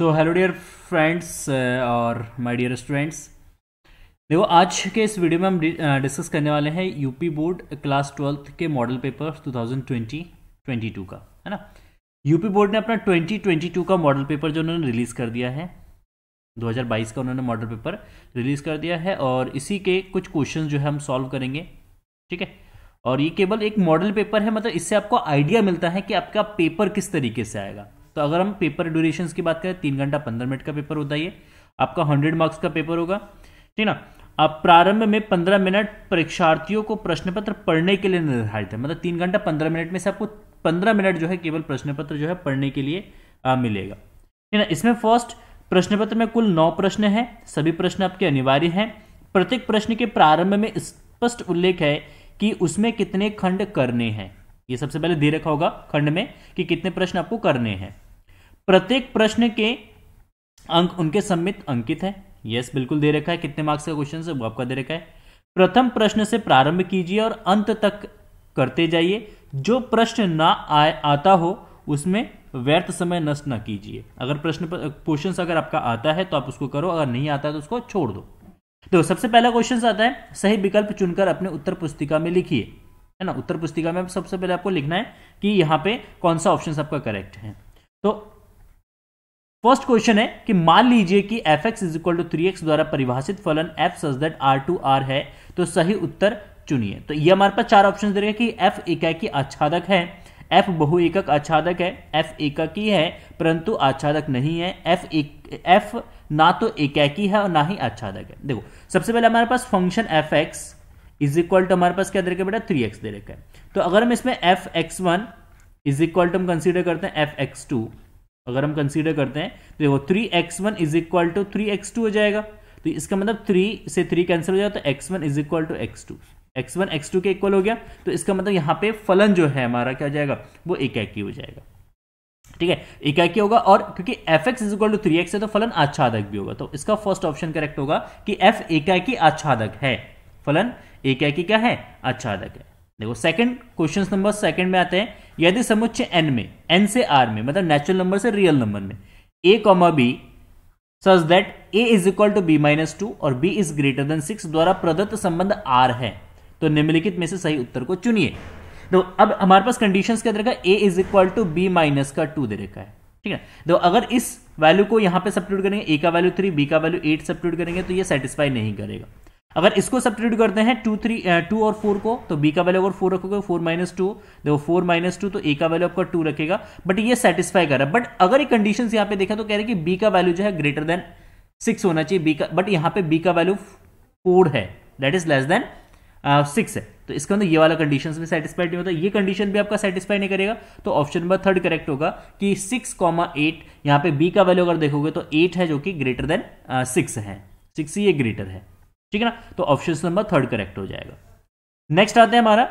सो hello dear friends और my dear students देखो आज के इस वीडियो में हम डिस्कस uh, करने वाले हैं यूपी बोर्ड क्लास ट्वेल्थ के मॉडल पेपर 2020-22 का है ना यूपी बोर्ड ने अपना 2022 का मॉडल पेपर जो उन्होंने रिलीज़ कर दिया है 2022 का उन्होंने मॉडल पेपर रिलीज़ कर दिया है और इसी के कुछ क्वेश्चन जो है हम सॉल्व करेंगे ठीक है और ये केवल एक मॉडल पेपर है मतलब इससे आपको आइडिया मिलता है कि आपका पेपर किस तरीके से आएगा तो अगर हम पेपर ड्यूरेशन की बात करें तीन घंटा पंद्रह मिनट का पेपर होता है आपका हंड्रेड मार्क्स का पेपर होगा ठीक ना अब प्रारंभ में पंद्रह मिनट परीक्षार्थियों को प्रश्न पत्र पढ़ने के लिए निर्धारित है मतलब तीन घंटा पंद्रह मिनट में से आपको पंद्रह मिनट जो है केवल प्रश्न पत्र जो है पढ़ने के लिए आ, मिलेगा ठीक ना इसमें फर्स्ट प्रश्न पत्र में कुल नौ प्रश्न हैं सभी प्रश्न आपके अनिवार्य हैं प्रत्येक प्रश्न के प्रारंभ में स्पष्ट उल्लेख है कि उसमें कितने खंड करने हैं ये सबसे पहले दे रखा होगा खंड में कि कितने प्रश्न आपको करने हैं प्रत्येक प्रश्न के अंक उनके सम्मित अंकित है यस बिल्कुल दे रखा है कितने मार्क्स का क्वेश्चन है वो आपका दे रखा है प्रथम प्रश्न से प्रारंभ कीजिए और अंत तक करते जाइए जो प्रश्न ना आए आता हो उसमें व्यर्थ समय नष्ट ना कीजिए अगर प्रश्न क्वेश्चन अगर आपका आता है तो आप उसको करो अगर नहीं आता है तो उसको छोड़ दो तो सबसे पहला क्वेश्चन आता है सही विकल्प चुनकर अपने उत्तर पुस्तिका में लिखिए है ना उत्तर पुस्तिका में सबसे पहले आपको लिखना है कि यहाँ पे कौन सा ऑप्शन आपका करेक्ट है तो फर्स्ट क्वेश्चन है कि मान लीजिए कि f x is equal to three x द्वारा परिभाषित फलन F such that are to are है तो सही उत्तर चुनिए तो ये हमारे पास चार ऑप्शन दे रहे हैं कि एफ इकाई की आच्छादक है एफ बहु एकक आच्छादक है एफ एकाकी है परंतु आच्छादक नहीं है एफ एक एफ ना तो एकाकी है और ना ही आच्छादक है देखो सबसे पहले हमारे पास function f x is equal to हमारे पास क्या दे रखा है बेटा थ्री एक्स दे रखा है तो अगर हम इसमें f x one is equal to हम कंसिडर करते हैं एफ एक्स टू अगर हम कंसीडर करते हैं तो देखो three x one is equal to three x two हो जाएगा तो इसका मतलब थ्री से थ्री कैंसिल हो जाएगा तो x one is equal to x two x one x two के इक्वल हो गया तो इसका मतलब यहाँ पे फलन जो है हमारा क्या हो जाएगा वो एकाकी हो जाएगा ठीक है एकाकी होगा और क्योंकि f x is equal to three x है तो फलन आच्छादक भी होगा तो इसका फर्स्ट ऑप्शन करेक्ट होगा कि एफ एकाकी आच्छादक है फलन एकाकी क्या है आच्छादक है देखो सेकंड क्वेश्चन नंबर सेकंड में आते हैं यदि समुच्चय एन में एन से आर में मतलब नेचुरल नंबर से रियल नंबर में a comma b such that a is equal to b minus two और b is greater than six द्वारा प्रदत्त संबंध आर है तो निम्नलिखित में से सही उत्तर को चुनिए तो अब हमारे पास कंडीशन क्या देखा a is equal to b minus का टू दे रखा है ठीक है तो अगर इस वैल्यू को यहां पे सब्सिट्यूट करेंगे ए का वैल्यू थ्री बी का वैल्यू एट सब्सिट्यूट करेंगे तो ये सेटिस्फाई नहीं करेगा अगर इसको सब्सिट्यूट करते हैं टू थ्री टू और फोर को तो बी का वैल्यू अगर फोर रखोगे फोर माइनस टू देखो फोर माइनस टू तो ए तो का वैल्यू आपका टू रखेगा बट ये सेटिस्फाई कर रहा है बट अगर ये कंडीशन यहाँ पे देखा तो कह रहे कि बी का वैल्यू जो है ग्रेटर देन सिक्स होना चाहिए बी का बट यहाँ पे बी का वैल्यू फोर है that is less than six है तो इसका अंदर ये वाला कंडीशन भी सेटिस्फाइड नहीं होता ये कंडीशन भी आपका सेटिस्फाई नहीं करेगा तो ऑप्शन नंबर थर्ड करेक्ट होगा कि सिक्स कॉमा एट यहाँ पे बी का वैल्यू अगर देखोगे तो एट है जो कि ग्रेटर देन सिक्स है सिक्स ही ये ग्रेटर है ठीक है ना तो ऑप्शन नंबर थर्ड करेक्ट हो जाएगा नेक्स्ट आते हैं हमारा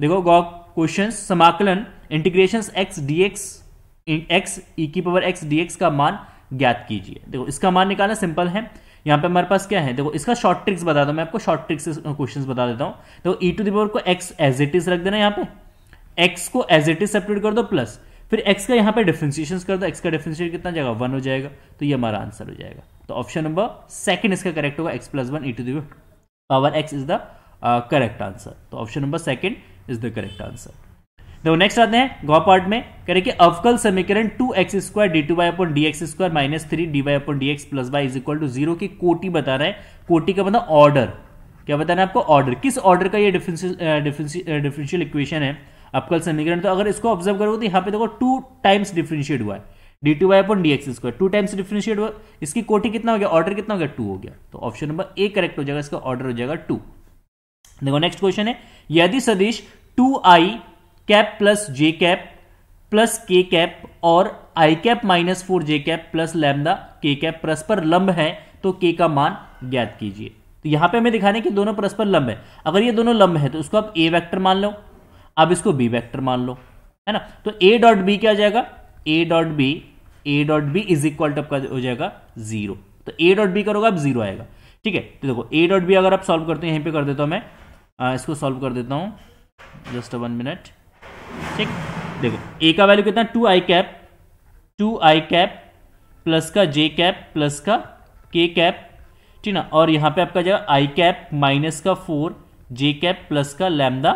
देखो गॉ क्वेश्चन समाकलन integration x d x x e की पावर एक्स डी एक्स का मान ज्ञात कीजिए देखो इसका मान निकालना सिंपल है यहाँ पे हमारे पास क्या है देखो इसका शॉर्ट ट्रिक्स बता दो मैं आपको शॉर्ट ट्रिक्स क्वेश्चंस बता देता हूँ देखो ई टू दावर को एक्स एज इट इज रख देना यहाँ पे एक्स को एज इट इज सेपरेट कर दो प्लस फिर एक्स का यहाँ पे डिफ्रेंसिएशन कर दो एक्स का डिफ्रेंसिएशन कितना जाएगा वन हो जाएगा तो ये हमारा आंसर हो जाएगा तो ऑप्शन नंबर सेकंड इसका करेक्ट होगा x plus one e two the power x is the correct answer तो option number second is the correct answer देखो नेक्स्ट आते हैं गौ पार्ट में करें कि अवकल समीकरण two x square d two y upon d x square minus three d y upon d x plus y is equal to zero की कोटी बता रहा है कोटी का मतलब ऑर्डर क्या बताना आपको ऑर्डर किस ऑर्डर का ये डिफरेंशियल इक्वेशन uh, uh, है अवकल समीकरण तो अगर इसको ऑब्जर्व करोगे तो यहाँ पे देखो टू टाइम्स डिफरेंशिएट हुआ है d two y upon d x square two times differentiate हुआ इसकी कोटी कितना हो गया ऑर्डर कितना हो गया टू हो गया तो ऑप्शन नंबर ए करेक्ट हो जाएगा इसका ऑर्डर हो जाएगा टू देखो नेक्स्ट क्वेश्चन है यदि सदिश two i cap plus j cap plus k cap और i cap minus four j cap plus lambda k cap परस्पर लंब है तो के का मान ज्ञात कीजिए तो यहां पे हमें दिखाने कि दोनों परस्पर लंब है अगर ये दोनों लंब है तो उसको आप ए वेक्टर मान लो आप इसको बी वेक्टर मान लो है ना तो ए डॉट बी क्या जाएगा a dot b a dot b is equal to आपका हो जाएगा जीरो तो ए डॉट बी करोगे आप जीरो आएगा ठीक है तो देखो ए डॉट बी अगर आप सॉल्व करते हैं यहीं पे कर देता हूं मैं आ, इसको सॉल्व कर देता हूं जस्ट वन मिनट ठीक देखो ए का वैल्यू कितना two i cap two i cap plus का जे कैप प्लस का के कैप ठीक ना और यहां पे आपका जाएगा आई कैप माइनस का फोर जे कैप प्लस का lambda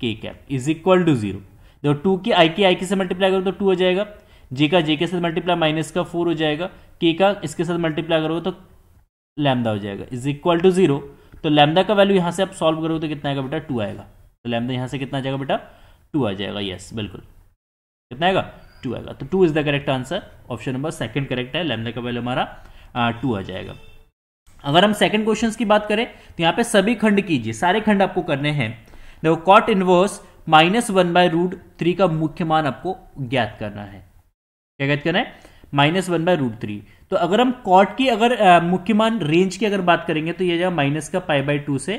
k cap is equal to zero देखो टू की आई की आई की से मल्टीप्लाई करो तो टू हो जाएगा जी का जे के साथ मल्टीप्लाई माइनस का फोर हो जाएगा के का इसके साथ मल्टीप्लाई करोगे तो लैमदा हो जाएगा इज इक्वल टू जीरो तो लैमदा का वैल्यू यहाँ से आप सॉल्व करोगे तो कितना आएगा बेटा टू आएगा तो लैमदा यहाँ से कितना आ जाएगा बेटा टू आ जाएगा यस बिल्कुल कितना आएगा टू आएगा तो two is the correct answer option number second correct है लैमदा का वैल्यू हमारा टू आ जाएगा अगर हम सेकंड क्वेश्चन की बात करें तो यहाँ पे सभी खंड कीजिए सारे खंड आपको करने हैं देखो cot inverse minus one by root three का मुख्य मान आपको ज्ञात करना है क्या कहते हैं minus one by root three तो अगर हम कॉट की अगर मुख्य मान रेंज की अगर बात करेंगे तो यह जाएगा माइनस का पाई बाय टू से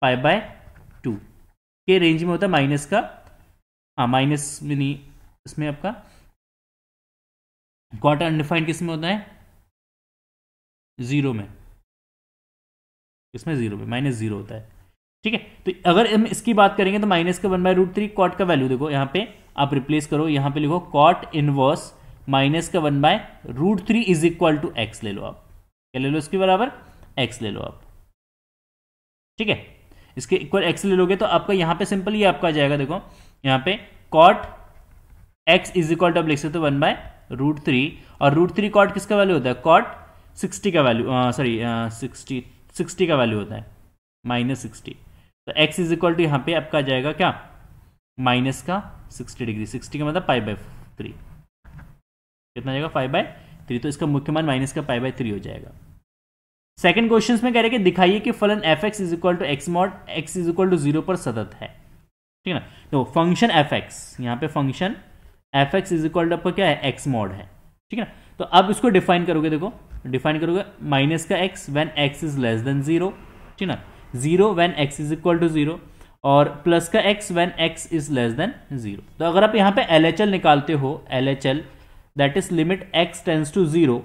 पाई बाय टू के रेंज में होता है माइनस का हाँ माइनस नहीं इसमें आपका कॉट अनडिफाइंड किस में होता है जीरो में इसमें जीरो में माइनस जीरो होता है ठीक है तो अगर हम इसकी बात करेंगे तो माइनस का one by root three cot का वैल्यू देखो यहाँ पे आप रिप्लेस करो यहाँ पे लिखो कॉट इनवर्स माइनस का one by root three is equal to x ले लो आप क्या ले लो इसके बराबर एक्स ले लो आप ठीक है इसके इक्वल एक्स ले लोगे तो आपका यहां पे सिंपल ये आपका आ जाएगा देखो यहां पे cot x is equal to आप लिख सकते हो वन बाय रूट थ्री और रूट थ्री कॉट किसका वैल्यू होता है कॉट सिक्सटी का वैल्यू सॉरी सिक्सटी सिक्सटी का वैल्यू होता है माइनस सिक्सटी तो एक्स इज इक्वल टू यहां पर आपका आ जाएगा क्या माइनस का सिक्सटी डिग्री सिक्सटी का मतलब पाई बाई थ्री कितना जाएगा फाइव बाय थ्री तो इसका मुख्य मान माइनस का फाइव बाय थ्री हो जाएगा सेकंड क्वेश्चन में कह रहे कि दिखाइए कि फलन f x is equal to x mod x is equal to zero पर सतत है ठीक है ना तो फंक्शन एफ एक्स यहाँ पे function f x is equal to आपका क्या है एक्स मॉड है ठीक है ना तो अब इसको डिफाइन करोगे देखो डिफाइन करोगे माइनस का x when x is less than zero ठीक है ना zero when x is equal to zero और प्लस का x when x is less than zero तो अगर आप यहाँ पे एल निकालते हो l that is limit x tends to zero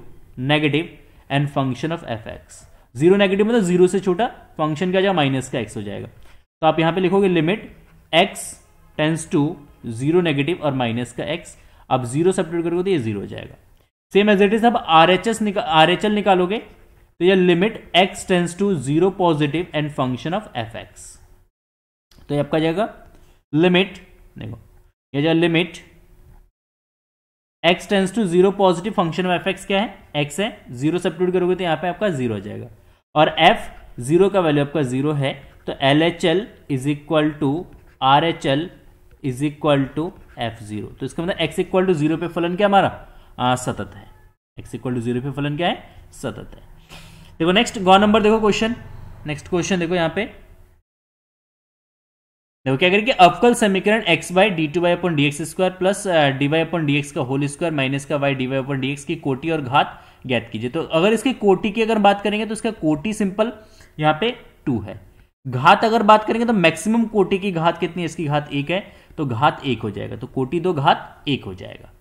negative and function of f x zero negative मतलब जीरो से छोटा फंक्शन क्या जाएगा माइनस का एक्स हो जाएगा तो आप यहां पे लिखोगे limit x tends to zero negative और माइनस का एक्स अब जीरो सेपरेट करोगे तो ये जीरो हो जाएगा सेम एज इट इज अब r h s r h l निकालोगे तो ये limit x tends to zero positive and function of f x तो ये आपका जाएगा लिमिट देखो ये जाएगा limit x tends to zero positive function of f x क्या है एक्स है जीरो सब्सिट्यूट करोगे तो यहाँ पे आपका जीरो आ जाएगा और एफ जीरो का वैल्यू आपका जीरो है तो l h l is equal to r h l is equal to f zero तो इसका मतलब एक्स इक्वल टू जीरो पे फलन क्या हमारा सतत है एक्स इक्वल टू जीरो पे फलन क्या है सतत है देखो नेक्स्ट गौ नंबर देखो क्वेश्चन नेक्स्ट क्वेश्चन देखो यहाँ पे देखो क्या करेंगे अवकल समीकरण x by d two y upon d x square plus d y upon d x का होल स्क्वायर माइनस का y d y upon d x की कोटी और घात ज्ञात कीजिए तो अगर इसकी कोटी की अगर बात करेंगे तो इसका कोटी सिंपल यहाँ पे टू है घात अगर बात करेंगे तो मैक्सिमम कोटी की घात कितनी है इसकी घात एक है तो घात एक हो जाएगा तो कोटी दो घात एक हो जाएगा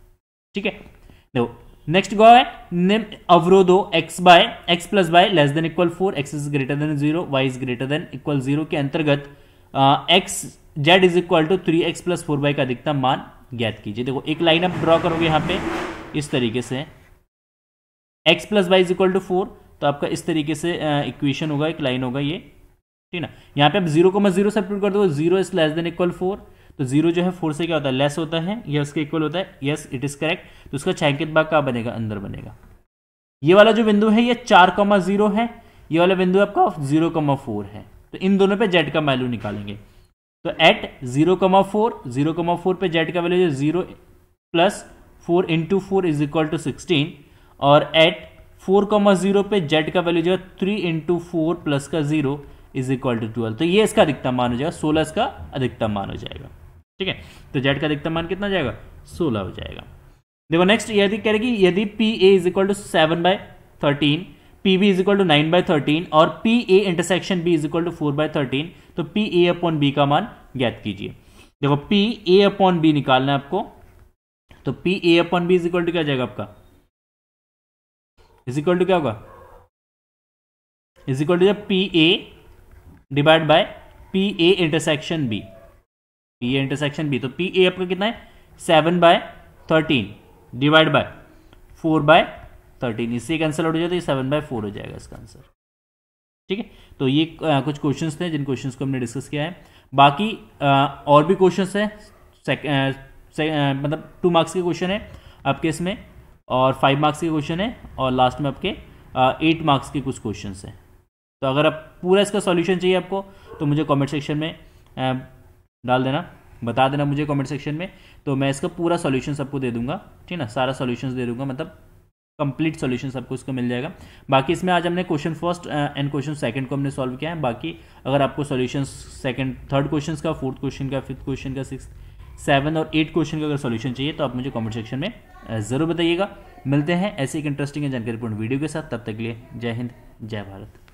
ठीक है देखो नेक्स्ट गो है निम अवरोधो x by x plus by less than equal four x is greater than zero y is greater than equal zero के अंतर्गत x z is equal to three x plus four y का अधिकतम मान ज्ञात कीजिए देखो एक लाइन आप ड्रॉ करोगे यहाँ पे इस तरीके से x plus y is equal to four तो आपका इस तरीके से इक्वेशन होगा एक लाइन होगा ये ठीक ना यहाँ पे आप जीरो को मैं जीरो सब्रूट कर दो zero is less than equal four तो जीरो जो है फोर से क्या होता है लेस होता है या उसके इक्वल होता है यस इट इज करेक्ट तो उसका छायांकित भाग क्या बनेगा अंदर बनेगा ये वाला जो बिंदु है ये चार कॉमा जीरो है ये वाला बिंदु आपका जीरो कॉमा फोर है तो इन दोनों पे जेड का वैल्यू निकालेंगे तो at zero comma four zero comma four पे जेड का value zero plus four into four is equal to sixteen और एट फोर कमा जीरो पे जेड का वैल्यू जो है थ्री इंटू फोर प्लस का zero is equal to twelve तो ये इसका अधिकतम मान हो जाएगा सोलह इसका अधिकतम मान हो जाएगा ठीक है तो जेड का अधिकतम मान कितना जाएगा सोलह हो जाएगा देखो नेक्स्ट यदि कह रहे कि यदि p a is equal to seven by thirteen p v is equal to nine by thirteen और p a intersection b is equal to four by thirteen तो पी ए अपॉन बी का मान ज्ञात कीजिए देखो पी ए अपॉन बी निकालना है आपको तो p a upon b is equal to क्या जाएगा आपका इज इक्वल टू क्या होगा is equal to p a divide by p a intersection b p a intersection b तो पी ए आपका कितना है seven by thirteen divide by four by thirteen इससे कैंसिल आउट हो जाए तो ये सेवन बाय फोर हो जाएगा इसका आंसर ठीक है तो ये आ, कुछ क्वेश्चंस थे जिन क्वेश्चंस को हमने डिस्कस किया है बाकी आ, और भी क्वेश्चंस हैं मतलब टू मार्क्स के क्वेश्चन है आपके इसमें और फाइव मार्क्स के क्वेश्चन है और लास्ट में आपके एट मार्क्स के कुछ क्वेश्चन हैं तो अगर आप पूरा इसका सॉल्यूशन चाहिए आपको तो मुझे कमेंट सेक्शन में आ, डाल देना बता देना मुझे कमेंट सेक्शन में तो मैं इसका पूरा सॉल्यूशन सबको दे दूंगा ठीक है ना सारा सॉल्यूशंस दे दूंगा मतलब कंप्लीट सॉल्यूशन आपको इसको मिल जाएगा बाकी इसमें आज हमने question first and question second को हमने सॉल्व किया है बाकी अगर आपको सॉल्यूशन सेकंड थर्ड क्वेश्चन का फोर्थ क्वेश्चन का फिफ्थ क्वेश्चन का सिक्स सेवन और एट क्वेश्चन का अगर सॉल्यूशन चाहिए तो आप मुझे कमेंट सेक्शन में uh, ज़रूर बताइएगा मिलते हैं ऐसे एक इंटरेस्टिंग जानकारीपूर्ण वीडियो के साथ तब तक के लिए जय हिंद जय भारत